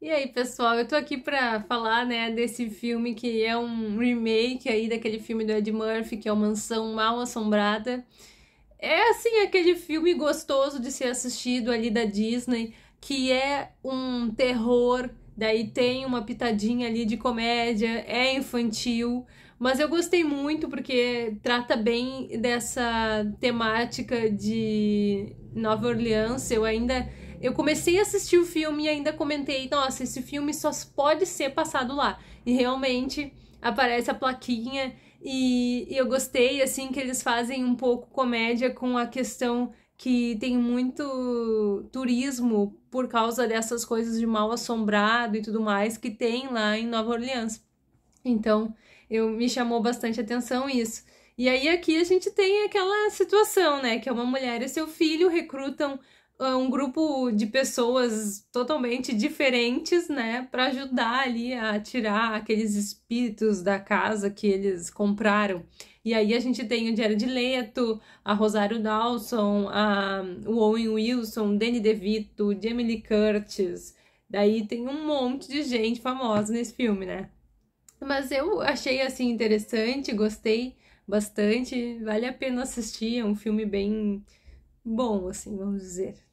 E aí, pessoal, eu tô aqui pra falar, né, desse filme que é um remake aí daquele filme do Ed Murphy, que é o Mansão Mal Assombrada. É, assim, aquele filme gostoso de ser assistido ali da Disney, que é um terror, daí tem uma pitadinha ali de comédia, é infantil, mas eu gostei muito porque trata bem dessa temática de Nova Orleans. Eu ainda eu comecei a assistir o filme e ainda comentei, nossa, esse filme só pode ser passado lá. E realmente aparece a plaquinha e, e eu gostei, assim, que eles fazem um pouco comédia com a questão que tem muito turismo por causa dessas coisas de mal assombrado e tudo mais que tem lá em Nova Orleans. Então, eu me chamou bastante atenção isso. E aí aqui a gente tem aquela situação, né, que é uma mulher e seu filho recrutam um grupo de pessoas totalmente diferentes, né, para ajudar ali a tirar aqueles espíritos da casa que eles compraram. E aí a gente tem o de Leto, a Rosário Dawson, a o Owen Wilson, Danny DeVito, Jamie Lee Curtis. Daí tem um monte de gente famosa nesse filme, né? Mas eu achei assim interessante, gostei bastante, vale a pena assistir, é um filme bem bom, assim, vamos dizer.